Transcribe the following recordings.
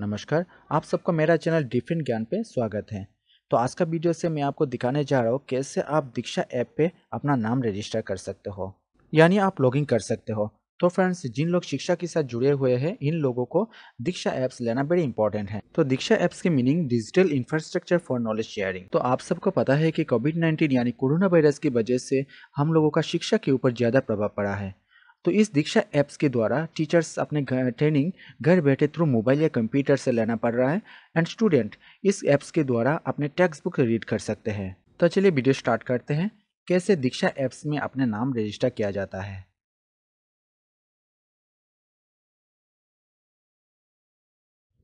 नमस्कार आप सबका मेरा चैनल डिफिन ज्ञान पे स्वागत है तो आज का वीडियो से मैं आपको दिखाने जा रहा हूँ कैसे आप दीक्षा ऐप पे अपना नाम रजिस्टर कर सकते हो यानी आप लॉगिन कर सकते हो तो फ्रेंड्स जिन लोग शिक्षा के साथ जुड़े हुए हैं इन लोगों को दीक्षा ऐप्स लेना बड़ी इंपॉर्टेंट है तो दीक्षा ऐप्स की meaning digital infrastructure for knowledge sharing तो आप सबको पता है कि कोविड 19 यानी कोरोना वायरस की वजह से हम लोगों का शिक्षा के ऊपर ज्यादा प्रभाव पड़ा है तो इस दीक्षा ऐप्स के द्वारा टीचर्स अपने ट्रेनिंग घर बैठे थ्रू मोबाइल या कंप्यूटर से लेना पड़ रहा है एंड स्टूडेंट इस ऐप्स के द्वारा अपने टेक्स्ट बुक रीड कर सकते हैं तो चलिए वीडियो स्टार्ट करते हैं कैसे दीक्षा ऐप्स में अपने नाम रजिस्टर किया जाता है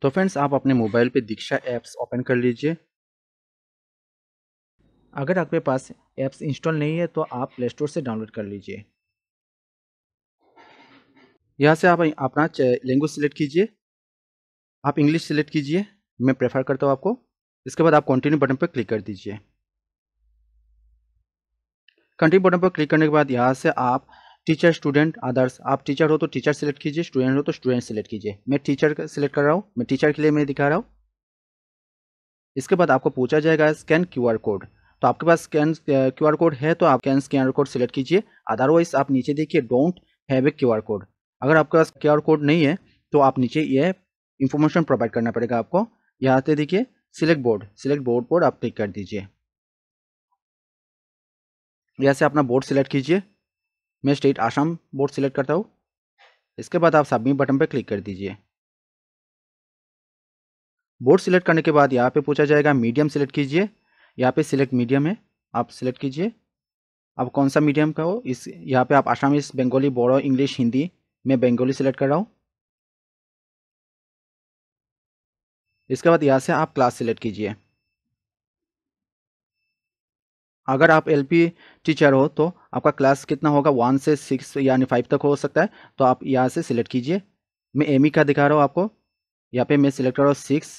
तो फ्रेंड्स आप अपने मोबाइल पे दीक्षा ऐप्स ओपन कर लीजिए अगर आपके पास ऐप्स इंस्टॉल नहीं है तो आप प्ले स्टोर से डाउनलोड कर लीजिए यहाँ से आप अपना लैंग्वेज सिलेक्ट कीजिए आप इंग्लिश सिलेक्ट कीजिए मैं प्रेफर करता हूँ आपको इसके बाद आप कंटिन्यू बटन पर क्लिक कर दीजिए कंटिन्यू बटन पर क्लिक करने के बाद यहाँ से आप टीचर स्टूडेंट अदर्स आप टीचर हो तो टीचर सेलेक्ट कीजिए स्टूडेंट हो तो स्टूडेंट सेलेक्ट कीजिए मैं टीचर सेलेक्ट कर रहा हूँ मैं टीचर के लिए मैं दिखा रहा हूँ इसके बाद आपको पूछा जाएगा स्कैन क्यूआर कोड तो आपके पास स्कैन क्यूआर कोड है तो आप स्कैन क्यूआर कोड सेलेक्ट कीजिए अदरवाइज आप नीचे देखिए don't have a QR code अगर आपके पास क्यू कोड नहीं है तो आप नीचे यह इन्फॉर्मेशन प्रोवाइड करना पड़ेगा आपको यहाँ से देखिए सिलेक्ट बोर्ड सिलेक्ट बोर्ड पर आप क्लिक कर दीजिए यहाँ से अपना बोर्ड सिलेक्ट कीजिए मैं स्टेट आसाम बोर्ड सिलेक्ट करता हूँ इसके बाद आप सबमिट बटन पर क्लिक कर दीजिए बोर्ड सिलेक्ट करने के बाद यहाँ पे पूछा जाएगा मीडियम सिलेक्ट कीजिए यहाँ पे सिलेक्ट मीडियम है आप सिलेक्ट कीजिए आप कौन सा मीडियम का हो इस यहाँ पे आप आसामीस बंगाली बोडो इंग्लिश हिंदी मैं बेंगोली सिलेक्ट कर रहा हूँ इसके बाद यहाँ से आप क्लास सिलेक्ट कीजिए अगर आप एलपी टीचर हो तो आपका क्लास कितना होगा वन से सिक्स यानी फाइव तक हो सकता है तो आप यहाँ से सिलेक्ट कीजिए मैं एम e का दिखा रहा हूँ आपको यहाँ पे मैं सिलेक्ट कर रहा हूँ सिक्स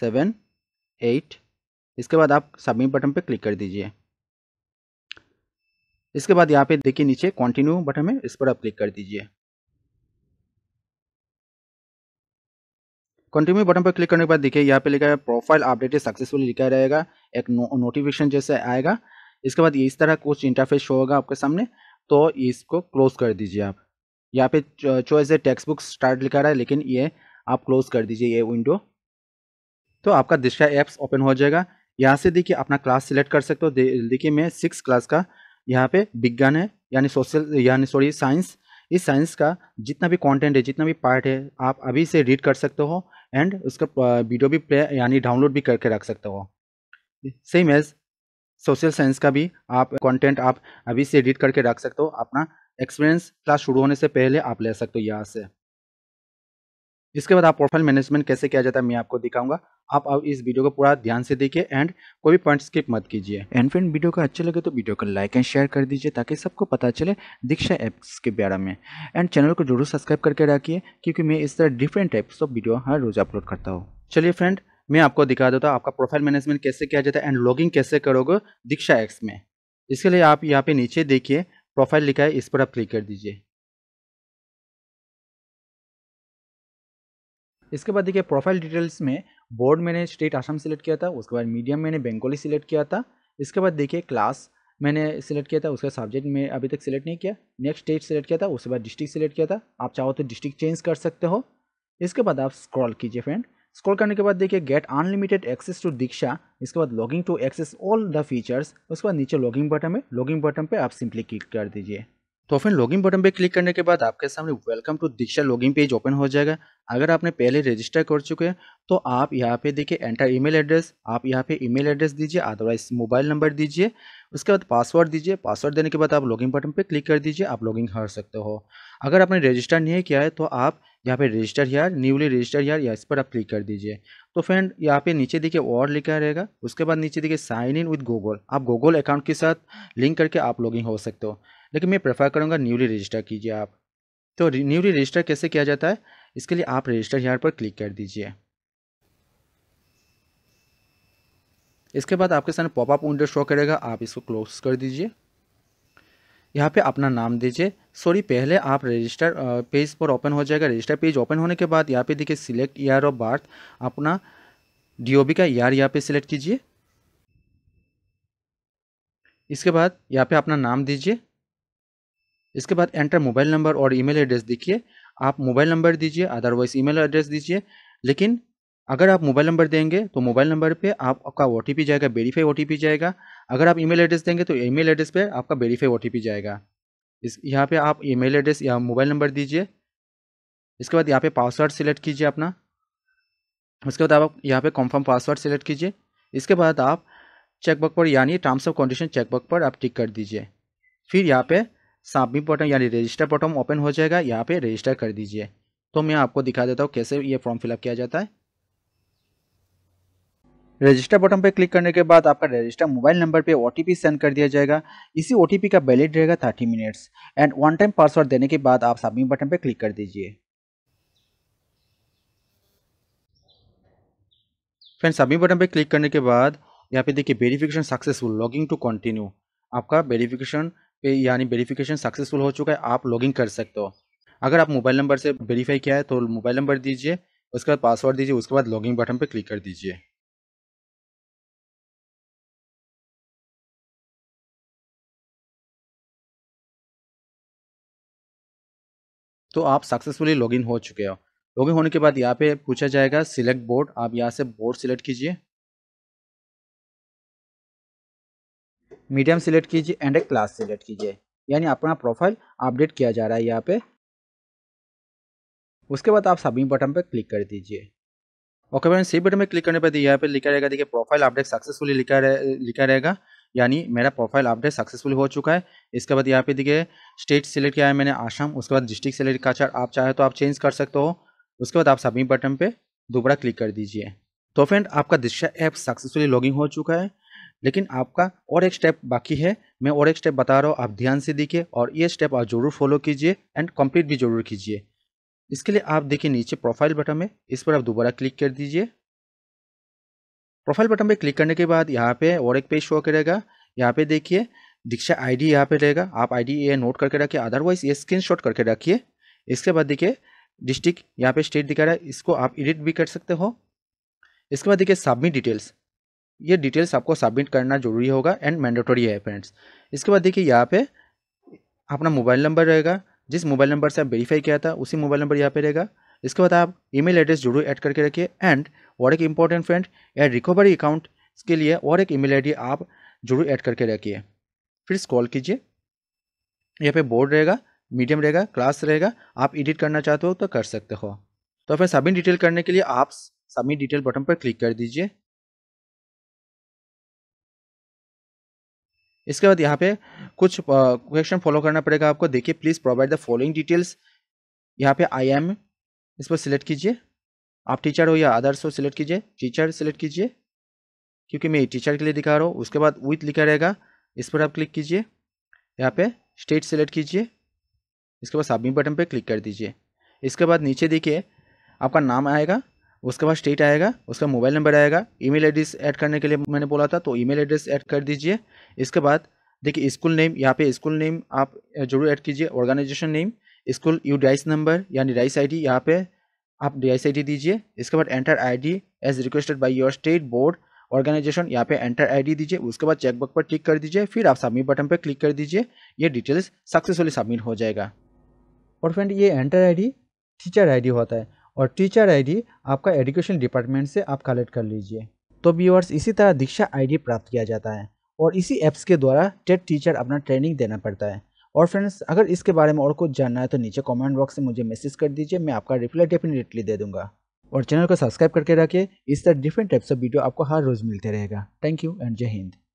सेवन एट इसके बाद आप सबमिट बटन पे क्लिक कर दीजिए इसके बाद यहाँ पे देखिए नीचे कंटिन्यू बटन है इस पर आप क्लिक कर दीजिए कंटिन्यू बटन पर क्लिक करने के बाद देखिए यहाँ पे लिखा है प्रोफाइल अपडेट सक्सेसफुल लिखा रहेगा एक नो, नोटिफिकेशन जैसे आएगा इसके बाद इस तरह कुछ इंटरफेस शो होगा आपके सामने तो इसको क्लोज कर दीजिए आप यहाँ पे चॉइस है टेक्स्ट बुक स्टार्ट लिखा रहा है लेकिन ये आप क्लोज कर दीजिए ये विंडो तो आपका दिशा ऐप्स ओपन हो जाएगा यहाँ से देखिए अपना क्लास सिलेक्ट कर सकते हो देखिए मैं सिक्स क्लास का यहाँ पे विज्ञान है यानी सोशल यानी सॉरी साइंस इस साइंस का जितना भी कंटेंट है जितना भी पार्ट है आप अभी से रीड कर सकते हो एंड उसका वीडियो भी प्ले यानी डाउनलोड भी करके रख सकते हो सेम एज सोशल साइंस का भी आप कंटेंट आप अभी से एडिट करके रख सकते हो अपना एक्सपीरियंस क्लास शुरू होने से पहले आप ले सकते हो यहाँ से इसके बाद आप प्रोफाइल मैनेजमेंट कैसे किया जाता है मैं आपको दिखाऊंगा आप अब इस वीडियो को पूरा ध्यान से देखिए एंड कोई भी पॉइंट स्किप मत कीजिए एंड फ्रेंड वीडियो का अच्छा लगे तो वीडियो को लाइक एंड शेयर कर दीजिए ताकि सबको पता चले दीक्षा ऐप्स के बारे में एंड चैनल को जरूर सब्सक्राइब करके रखिए क्योंकि मैं इस तरह डिफरेंट टाइप्स ऑफ वीडियो हर रोज़ अपलोड करता हूँ चलिए फ्रेंड मैं आपको दिखा देता हूँ आपका प्रोफाइल मैनेजमेंट कैसे किया जाता है एंड लॉगिंग कैसे करोगे दीक्षा एप्स में इसके लिए आप यहाँ पे नीचे देखिए प्रोफाइल लिखा है इस पर आप क्लिक कर दीजिए इसके बाद देखिए प्रोफाइल डिटेल्स में बोर्ड मैंने स्टेट आसाम सिलेक्ट किया था उसके बाद मीडियम मैंने बेंगोली सिलेक्ट किया था इसके बाद देखिए क्लास मैंने सिलेक्ट किया था उसका सब्जेक्ट में अभी तक सिलेक्ट नहीं किया नेक्स्ट स्टेट सिलेक्ट किया था उसके बाद डिस्ट्रिक्ट सिलेक्ट किया था आप चाहो तो डिस्ट्रिक्ट चेंज कर सकते हो इसके बाद आप स्क्रॉल कीजिए फ्रेंड स्क्रॉल करने के बाद देखिए get unlimited access to Diksha इसके बाद login to access all the features उसके बाद नीचे लॉगिंग बटन है लॉगिंग बटन पे आप सिंपली क्लिक कर दीजिए तो फिर लॉगिन बटन पे क्लिक करने के बाद आपके सामने welcome to Diksha login page open हो जाएगा अगर आपने पहले रजिस्टर कर चुके हैं तो आप यहाँ पे देखिए एंटर ईमेल एड्रेस आप यहाँ पे ईमेल एड्रेस दीजिए अदरवाइज मोबाइल नंबर दीजिए उसके बाद पासवर्ड दीजिए पासवर्ड देने के बाद आप लॉगिन बटन पर क्लिक कर दीजिए आप लॉगिन कर सकते हो अगर आपने रजिस्टर नहीं किया है तो आप यहाँ पे रजिस्टर यार न्यूली रजिस्टर यार या इस पर आप क्लिक कर दीजिए तो फ्रेंड यहाँ पे नीचे देखिए और लिखा रहेगा उसके बाद नीचे देखिए साइन इन विद गूगल आप गूगल अकाउंट के साथ लिंक करके आप लॉगिन हो सकते हो लेकिन मैं प्रेफर करूँगा न्यूली रजिस्टर कीजिए आप तो न्यूली रजिस्टर कैसे किया जाता है इसके लिए आप रजिस्टर यहाँ पर क्लिक कर दीजिए इसके बाद आपके सामने पॉपअप विंडो शो करेगा आप इसको क्लोज कर दीजिए यहाँ पे अपना नाम दीजिए सॉरी पहले आप रजिस्टर पेज पर ओपन हो जाएगा रजिस्टर पेज ओपन होने के बाद यहाँ पे देखिए सिलेक्ट ईयर ऑफ बर्थ अपना डीओबी का ईयर यहाँ पे सिलेक्ट कीजिए इसके बाद यहाँ पे अपना नाम दीजिए इसके बाद एंटर मोबाइल नंबर और ईमेल एड्रेस देखिए आप मोबाइल नंबर दीजिए अदरवाइज ईमेल एड्रेस दीजिए लेकिन अगर आप मोबाइल नंबर देंगे तो मोबाइल नंबर पे आपका ओ जाएगा वेरीफाई ओ जाएगा अगर आप ईमेल एड्रेस देंगे तो ईमेल एड्रेस पे आपका वेरीफाई ओ जाएगा इस यहाँ पे आप ईमेल एड्रेस या मोबाइल नंबर दीजिए इसके बाद यहाँ पे पासवर्ड सिलेक्ट कीजिए अपना उसके बाद आप यहाँ पे कंफर्म पासवर्ड सिलेक्ट कीजिए इसके बाद आप चेकबुक पर यानी टर्म्स ऑफ कंडीशन चेकबुक पर आप टिक कर दीजिए फिर यहाँ पर सबमिट बटन यानी रजिस्टर बटन ओपन हो जाएगा यहाँ पे रजिस्टर कर दीजिए तो मैं आपको दिखा देता हूँ कैसे ये फॉर्म फिलअप किया जाता है रजिस्टर बटन पर क्लिक करने के बाद आपका रजिस्टर मोबाइल नंबर पे ओ सेंड कर दिया जाएगा इसी ओ का वैलिड रहेगा thirty minutes and one time password देने के बाद आप सबमिट बटन पर क्लिक कर दीजिए फ्रेंड सबमिट बटन पर क्लिक करने के बाद यहाँ पे देखिए verification successful logging to continue आपका वेरिफिकेशन पे यानी वेरिफिकेशन सक्सेसफुल हो चुका है आप लॉगिन कर सकते हो अगर आप मोबाइल नंबर से वेरीफाई किया है तो मोबाइल नंबर दीजिए उसके बाद पासवर्ड दीजिए उसके बाद लॉगिन बटन पर क्लिक कर दीजिए तो आप सक्सेसफुली लॉगिन हो चुके हो लॉगिन होने के बाद यहाँ पे पूछा जाएगा सिलेक्ट बोर्ड आप यहाँ से बोर्ड सिलेक्ट कीजिए मीडियम सिलेक्ट कीजिए एंड ए क्लास सिलेक्ट कीजिए यानी अपना प्रोफाइल अपडेट किया जा रहा है यहाँ पे उसके बाद आप सबमिट बटन पर क्लिक कर दीजिए ओके फ्रेंड सी बटन में क्लिक करने पर यहाँ पे लिखा रहेगा देखिए प्रोफाइल अपडेट सक्सेसफुली लिखा रहे, लिखा रहेगा यानी मेरा प्रोफाइल अपडेट सक्सेसफुल हो चुका है इसके बाद यहाँ पे देखिए स्टेट सेलेक्ट किया है मैंने आसाम उसके बाद डिस्ट्रिक्ट सिलेक्ट का आप चाहे तो आप चेंज कर सकते हो उसके बाद आप सबमिट बटन पर दोबारा क्लिक कर दीजिए तो फ्रेंड आपका दिशा ऐप सक्सेसफुली लॉगिंग हो चुका है लेकिन आपका और एक स्टेप बाकी है मैं और एक स्टेप बता रहा हूँ आप ध्यान से देखिए और ये स्टेप आप जरूर फॉलो कीजिए एंड कंप्लीट भी जरूर कीजिए इसके लिए आप देखिए नीचे प्रोफाइल बटन में इस पर आप दोबारा क्लिक कर दीजिए प्रोफाइल बटन पर क्लिक करने के बाद यहाँ पे और एक पेज शो करेगा यहाँ पे देखिए दीक्षा डी यहाँ पे रहेगा आप आई ये नोट करके रखिए अदरवाइज ये स्क्रीन करके रखिए इसके बाद देखिए डिस्ट्रिक्ट यहाँ पे स्टेट दिखा रहा है इसको आप एडिट भी कर सकते हो इसके बाद देखिए सबमिट डिटेल्स ये डिटेल्स आपको सबमिट करना जरूरी होगा एंड मैंडेटोरी है फ्रेंड्स इसके बाद देखिए यहाँ पे अपना मोबाइल नंबर रहेगा जिस मोबाइल नंबर से आप वेरीफाई किया था उसी मोबाइल नंबर यहाँ पे रहेगा इसके बाद आप ईमेल एड्रेस जरूर ऐड करके रखिए एंड और एक important friend add recovery account के लिए और एक ईमेल आईडी आप जरूर ऐड करके रखिए फिर कॉल कीजिए यहाँ पे बोर्ड रहेगा मीडियम रहेगा क्लास रहेगा आप एडिट करना चाहते हो तो कर सकते हो तो फिर सबमिट डिटेल करने के लिए आप सबमिट डिटेल बटन पर क्लिक कर दीजिए इसके बाद यहाँ पे कुछ क्वेश्चन फॉलो करना पड़ेगा आपको देखिए please provide the following details यहाँ पे आई एम इस पर सिलेक्ट कीजिए आप टीचर हो या अदर्स हो सिलेक्ट कीजिए टीचर सिलेक्ट कीजिए क्योंकि मैं टीचर के लिए दिखा रहा हूँ उसके बाद विथ लिखा रहेगा इस पर आप क्लिक कीजिए यहाँ पे स्टेट सेलेक्ट कीजिए इसके बाद सबमिट बटन पे क्लिक कर दीजिए इसके बाद नीचे देखिए आपका नाम आएगा उसके बाद स्टेट आएगा उसका मोबाइल नंबर आएगा ईमेल एड्रेस ऐड करने के लिए मैंने बोला था तो ईमेल एड्रेस ऐड कर दीजिए इसके बाद देखिए स्कूल नेम यहाँ पे स्कूल नेम आप जरूर ऐड कीजिए organisation name school U DISE number यानी डाइस आई डी यहाँ पर आप डाइस आई डी दीजिए इसके बाद enter I D as requested by your state board organisation यहाँ पे एंटर आईडी दीजिए उसके बाद चेकबुक पर क्लिक कर दीजिए फिर आप सबमिट बटन पर क्लिक कर दीजिए ये डिटेल्स सक्सेसफुली सबमिट हो जाएगा और फ्रेंड ये एंटर डी टीचर डी होता है और टीचर आईडी आपका एजुकेशन डिपार्टमेंट से आप कलेक्ट कर लीजिए तो व्यूअर्स इसी तरह दीक्षा आईडी प्राप्त किया जाता है और इसी ऐप्स के द्वारा टेट टीचर अपना ट्रेनिंग देना पड़ता है और फ्रेंड्स अगर इसके बारे में और कुछ जानना है तो नीचे कमेंट बॉक्स में मुझे मैसेज कर दीजिए मैं आपका रिप्लाई डेफिनेटली दे दूंगा और चैनल को सब्सक्राइब करके रखिए इस तरह डिफरेंट टाइप्स ऑफ वीडियो आपको हर रोज़ मिलते रहेगा थैंक यू एंड जय हिंद